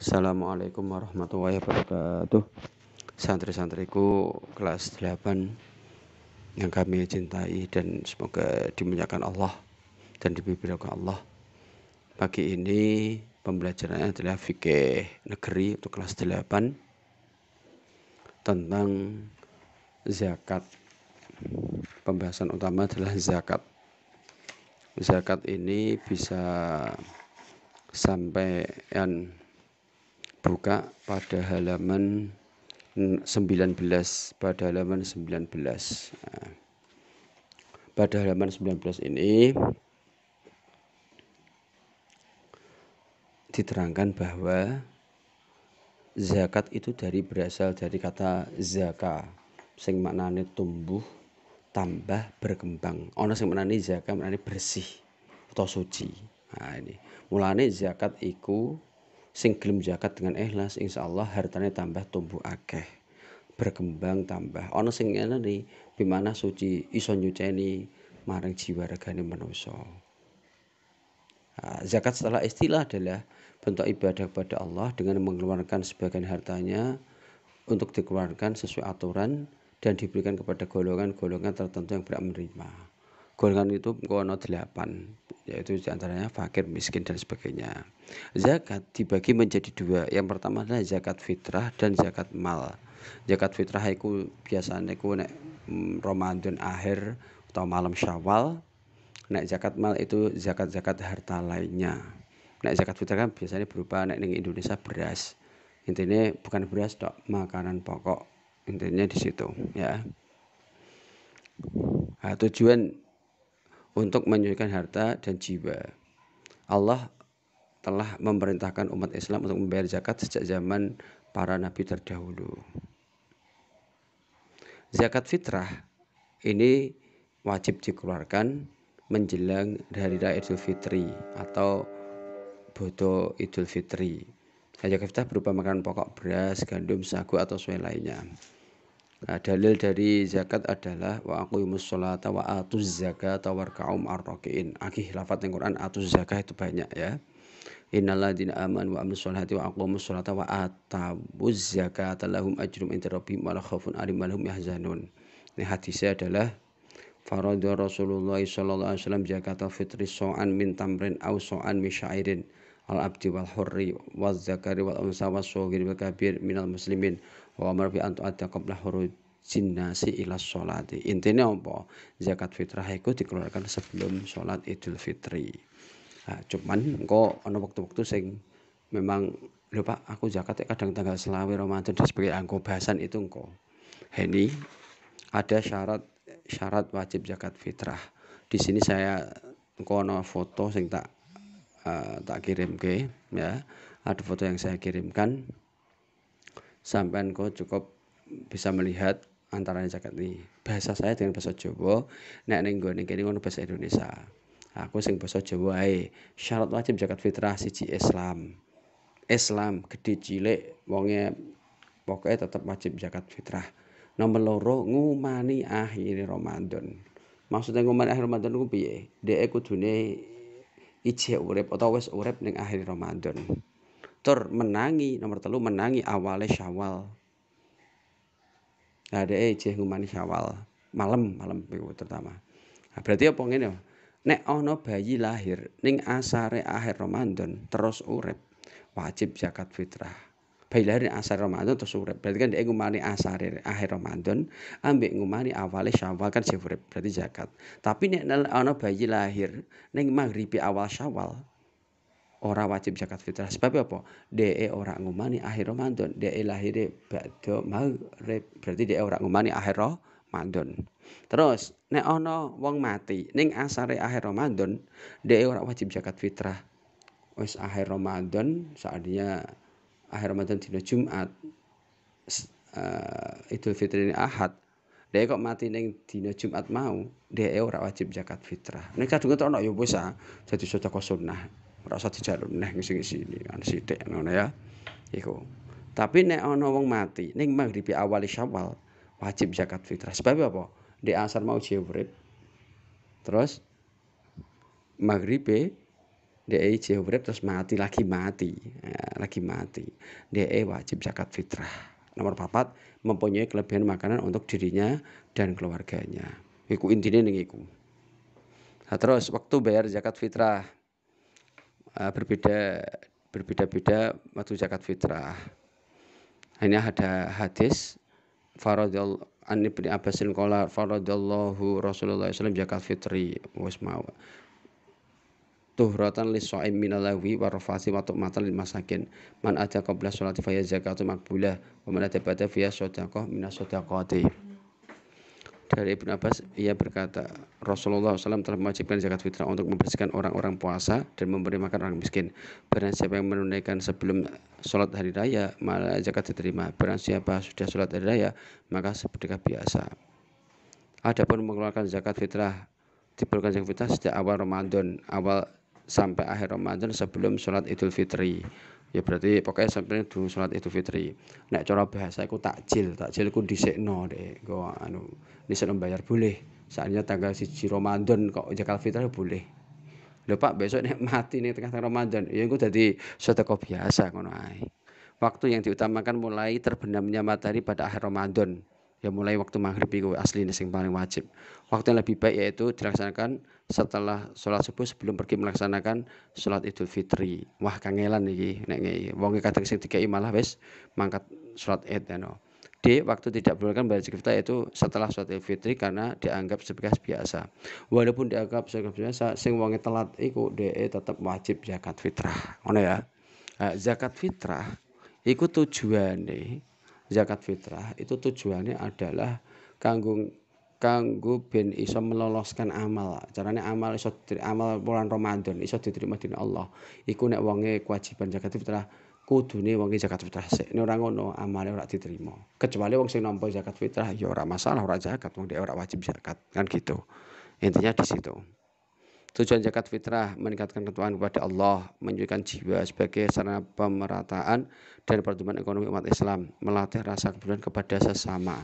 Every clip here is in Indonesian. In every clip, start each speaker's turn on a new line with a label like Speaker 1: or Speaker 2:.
Speaker 1: Assalamualaikum warahmatullahi wabarakatuh Santri-santriku kelas 8 Yang kami cintai dan semoga dimuliakan Allah Dan oleh Allah Pagi ini pembelajarannya adalah fikih negeri untuk kelas 8 Tentang zakat Pembahasan utama adalah zakat Zakat ini bisa sampai yang buka pada halaman 19 pada halaman 19 ah. pada halaman 19 ini diterangkan bahwa zakat itu dari berasal dari kata zaka sing maknane tumbuh tambah berkembang ono sing maknane zaka maknane bersih atau suci nah ini mulane zakat iku sing gelem zakat dengan ikhlas insya Allah hartanya tambah tumbuh akeh berkembang tambah ono sing ngene di bimana suci iso nyuceni marang jiwa regane manusia zakat setelah istilah adalah bentuk ibadah kepada Allah dengan mengeluarkan sebagian hartanya untuk dikeluarkan sesuai aturan dan diberikan kepada golongan-golongan tertentu yang berhak menerima golongan itu kono delapan yaitu diantaranya fakir miskin dan sebagainya zakat dibagi menjadi dua yang pertama adalah zakat fitrah dan zakat mal zakat fitrah itu biasanya itu nek mm, Ramadan akhir atau malam syawal nek zakat mal itu zakat-zakat harta lainnya nek zakat fitrah kan biasanya berupa nek di Indonesia beras intinya bukan beras dok makanan pokok intinya di situ ya nah, tujuan untuk menyucikan harta dan jiwa. Allah telah memerintahkan umat Islam untuk membayar zakat sejak zaman para nabi terdahulu. Zakat fitrah ini wajib dikeluarkan menjelang hari raya Idul Fitri atau bodo Idul Fitri. Zakat fitrah berupa makanan pokok beras, gandum, sagu atau sesuai lainnya. Nah, dalil dari zakat adalah wa aqimus sholata wa atuz zakata warka'um arrakiin. Akih yang Quran atuz zakah itu banyak ya. Innalladzina aman wa amilus sholati wa aqamus sholata wa atawuz zakata lahum ajrum inda rabbihim wa la khaufun 'alaihim wa lahum yahzanun. Ini hadisnya adalah faradu Rasulullah sallallahu alaihi wasallam zakat fitri so'an min tamrin aw so'an min syairin al abdi wal hurri wal zakari wal unsa was sogir wal kabir minal muslimin wa amar bi an tu'adda qabla huruj jinnasi ila sholati intinya apa zakat fitrah itu dikeluarkan sebelum sholat idul fitri nah, cuman kok ono waktu-waktu sing memang lupa pak aku zakat kadang tanggal selawi Ramadan dan sebagai angko bahasan itu engko Heni ada syarat syarat wajib zakat fitrah di sini saya engko ono foto sing tak uh, tak kirim ke ya ada foto yang saya kirimkan sampean kok cukup bisa melihat antara jagat ini bahasa saya dengan bahasa Jawa nek ning gone kene ngono bahasa Indonesia aku sing bahasa Jawa ae syarat wajib zakat fitrah siji Islam Islam gede cilik wonge pokoknya tetap wajib zakat fitrah nomor loro ngumani akhiri Ramadan maksudnya ngumani akhir Ramadan ku piye dhek kudune ijek urip atau wis urip ning akhir Ramadan tur menangi nomor telu menangi awale syawal nah deh cih ngumani syawal malam malam terutama nah, berarti apa ngene nek ono bayi lahir ning asare akhir Ramadan terus urep wajib zakat fitrah bayi lahir ning asare Ramadan terus urep berarti kan dia ngumani asare akhir Ramadan ambek ngumani awale syawal kan sih urep berarti zakat tapi nek ono bayi lahir ning maghribi awal syawal ora wajib zakat fitrah sebab apa de ora ngumani akhir Ramadan de lahir ba'da maghrib berarti de ora ngumani akhir Ramadan terus nek ana wong mati ning asare akhir Ramadan de ora wajib zakat fitrah wis akhir Ramadan saatnya akhir Ramadan dina Jumat uh, Idul Fitri ini Ahad dia kok mati neng dina Jumat mau dia ora wajib zakat fitrah nek kadung ono ya bisa ah, jadi sedekah sunnah merasa dijaluk neh sing sini kan sidik ngono ya iku tapi nek ono wong mati ning maghribi awali Syawal wajib zakat fitrah sebab apa di asar mau urip terus maghribi dia e urip terus mati lagi mati ya, lagi mati dia e wajib zakat fitrah nomor papat mempunyai kelebihan makanan untuk dirinya dan keluarganya iku intinya ning iku nah, terus waktu bayar zakat fitrah Eh, berbeda berbeda-beda waktu zakat fitrah. ini ada hadis faradhal an ibni abbasin qala faradallahu rasulullah sallallahu zakat fitri wasmawa tuhratan li shaim alawi wa rafasi wa tu'matan lil masakin man ada qabla sholat fa zakatu maqbulah wa man atabata fiya shadaqah minas shadaqati dari Ibnu Abbas, ia berkata, Rasulullah SAW telah mewajibkan zakat fitrah untuk membersihkan orang-orang puasa dan memberi makan orang miskin. Barang siapa yang menunaikan sebelum sholat hari raya, malah zakat diterima. Barang siapa sudah sholat hari raya, maka seperti biasa. Adapun mengeluarkan zakat fitrah, diperlukan zakat fitrah sejak awal Ramadan, awal sampai akhir Ramadan sebelum sholat Idul Fitri ya berarti pokoknya sampai dulu sholat idul fitri nek cara bahasa aku takjil takjil aku disekno deh gua anu disekno bayar boleh saatnya tanggal si Ramadan kok zakat Fitri boleh lho Pak besok nek mati nih tengah tengah Ramadan ya iku dadi sedekah biasa ngono ae waktu yang diutamakan mulai terbenamnya matahari pada akhir Ramadan ya mulai waktu maghrib itu asli yang paling wajib waktu yang lebih baik yaitu dilaksanakan setelah sholat subuh sebelum pergi melaksanakan sholat idul fitri wah kangelan nih nek ngene wong kadang sing tiga malah wis mangkat sholat id ya no. D. Waktu tidak diperlukan baca zakat itu setelah sholat idul fitri karena dianggap sebagai biasa. Walaupun dianggap sebagai biasa, sing wongi telat iku DE tetap wajib zakat fitrah. ono ya. Nah, zakat fitrah tujuan nih zakat fitrah itu tujuannya adalah kanggo kanggo ben iso meloloskan amal. caranya amal iso amal bulan Ramadan iso diterima dening Allah. Iku nek wonge kewajiban zakat fitrah kudune wonge zakat fitrah sik. Nek ora ngono amale ora diterima. Kecuali wong sing nampa zakat fitrah ya ora masalah ora zakat wong dia ora wajib zakat kan gitu. Intinya di situ. Tujuan zakat fitrah meningkatkan ketuhanan kepada Allah, menunjukkan jiwa sebagai sarana pemerataan dan pertumbuhan ekonomi umat Islam, melatih rasa kepedulian kepada sesama.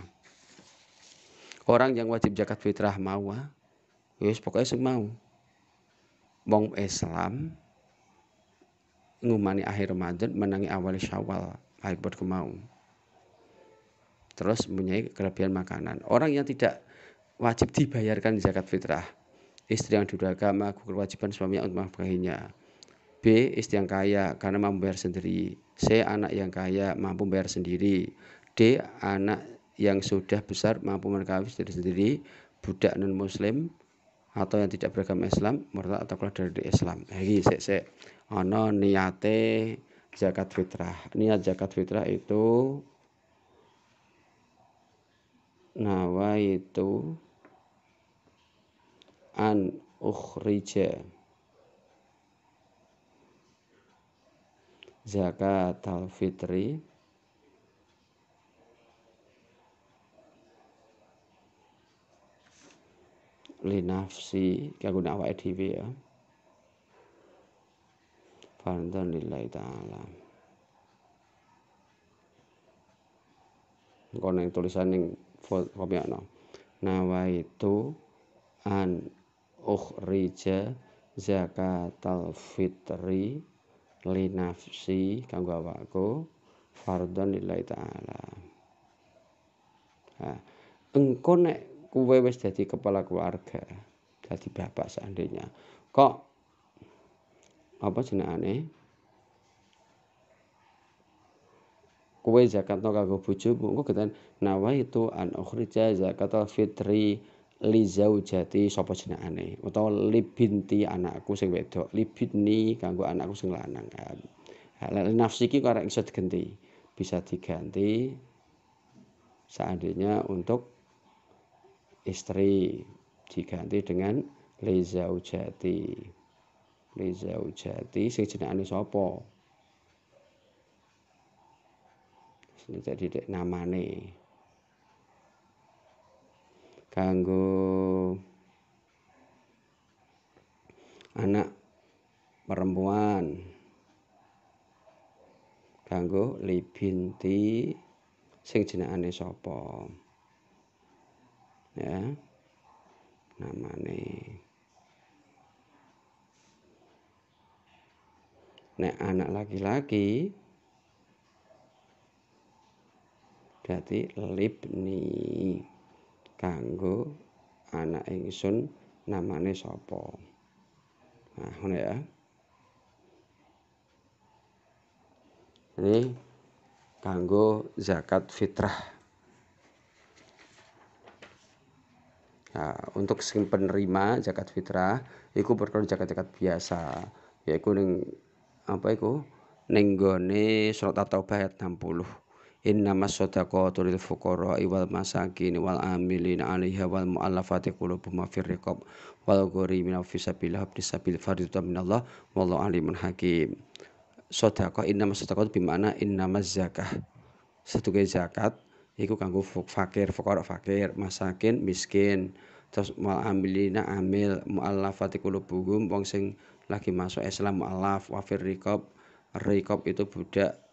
Speaker 1: Orang yang wajib zakat fitrah mau, yes ah? pokoknya semua mau. Wong Islam ngumani akhir Ramadan menangi awal Syawal, baik buat kemau. Terus mempunyai kelebihan makanan. Orang yang tidak wajib dibayarkan zakat fitrah, Istri yang duda agama, kewajiban suaminya untuk menafkahinya. B. Istri yang kaya karena mampu bayar sendiri. C. Anak yang kaya mampu bayar sendiri. D. Anak yang sudah besar mampu menikahkan istri sendiri. Budak non muslim atau yang tidak beragama Islam murtad atau keluar dari Islam. Iki C, C, ono niate zakat fitrah. Niat zakat fitrah itu nawa itu an ukhrija zakat al fitri linafsi kaguna awake dhewe ya Fardhan lillahi ta'ala Engkau yang tulisan yang kopi ana Nawaitu an ukhrija zakatal fitri linafsi kanggo awakku fardhon lillahi taala ha engko nek kuwe wis dadi kepala keluarga dadi bapak seandainya kok apa jenengane kue zakat gue kanggo bojomu engko geten itu an ukhrija zakatal fitri li zaujati sapa jenengane utawa li binti anakku sing wedok li bini kanggo anakku sing lanang kan? nafsi iki ora iso diganti bisa diganti seandainya untuk istri diganti dengan li zaujati li zaujati sing jenengane sapa jadi namane kanggo anak perempuan kanggo li binti sing jenengane sapa ya namane nek anak laki-laki berarti libni kanggo anak ingsun namane sapa nah ngono ya ini kanggo zakat fitrah nah, untuk sing penerima zakat fitrah iku perkara zakat-zakat biasa yaiku ning apa iku ning gone surat taubah ayat 60 Innama sodaqatu lil fuqara iwal masakin wal amilin alihya wal mu'allafati qulubuhum fi riqab wal guri minafisa bilah abdisa bil fardhu minallah wallahu alimun hakim. Sodaqah innama sodaqatu bimana innama zakah. Satu zakat iku kanggu fakir, fakir, fakir, masakin, miskin, terus wal amilina amil muallafati qulubuhum wong sing lagi masuk Islam muallaf wafir rikob rikob itu budak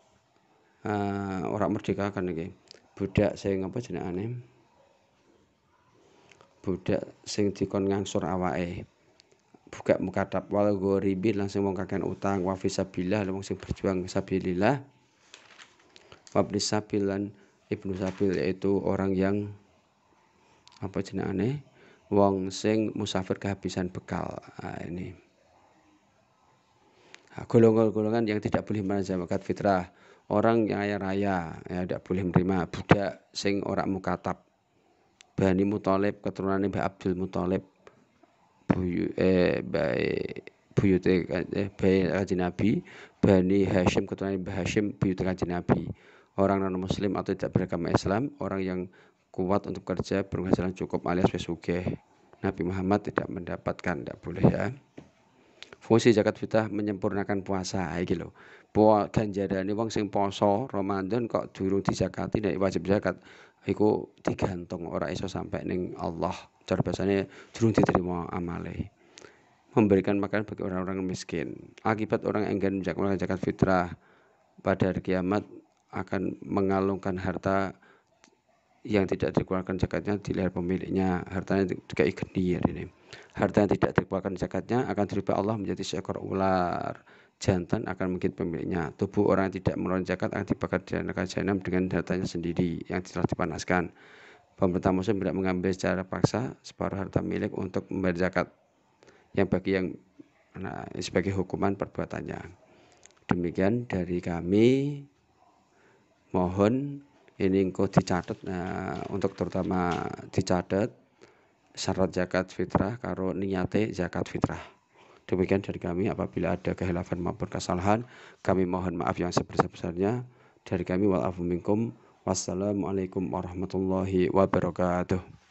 Speaker 1: uh, merdeka kan iki budak saya ngapa apa aneh, budak sing dikon ngangsur awake buka mukadab wal ghoribin langsung wong kakean utang wa fisabilillah wong sing berjuang fisabilillah wa ibnu sabil yaitu orang yang apa aneh, wong sing musafir kehabisan bekal nah, ini ah, golongan-golongan yang tidak boleh meraja zakat fitrah orang yang ayah raya ya tidak boleh menerima budak sing orang mukatab Bani Muthalib keturunan Mbah Abdul Muthalib buyu eh bae buyute eh bae kanjeng Nabi Bani Hashim keturunan Mbah Hashim buyute kanjeng Nabi orang non muslim atau tidak beragama Islam orang yang kuat untuk kerja berpenghasilan cukup alias wis Nabi Muhammad tidak mendapatkan tidak boleh ya fungsi zakat fitrah menyempurnakan puasa iki lho. Po ganjarane wong sing poso Ramadan kok durung dizakati nek wajib zakat iku digantung orang iso sampai ning Allah. Cara biasane durung diterima amale. Memberikan makan bagi orang-orang miskin. Akibat orang enggan menjalankan zakat fitrah pada hari kiamat akan mengalungkan harta yang tidak dikeluarkan zakatnya di leher pemiliknya hartanya kayak geni ini Harta yang tidak dikeluarkan zakatnya akan dirubah Allah menjadi seekor ular. Jantan akan mungkin pemiliknya. Tubuh orang yang tidak mengeluarkan zakat akan dibakar di neraka jahanam dengan hartanya sendiri yang telah dipanaskan. Pemerintah muslim tidak mengambil secara paksa separuh harta milik untuk membayar zakat yang bagi yang nah, sebagai hukuman perbuatannya. Demikian dari kami mohon ini engkau dicatat nah, untuk terutama dicatat syarat zakat fitrah karo niate zakat fitrah. Demikian dari kami apabila ada kehilafan maupun kesalahan kami mohon maaf yang sebesar-besarnya dari kami wal minkum wassalamualaikum warahmatullahi wabarakatuh.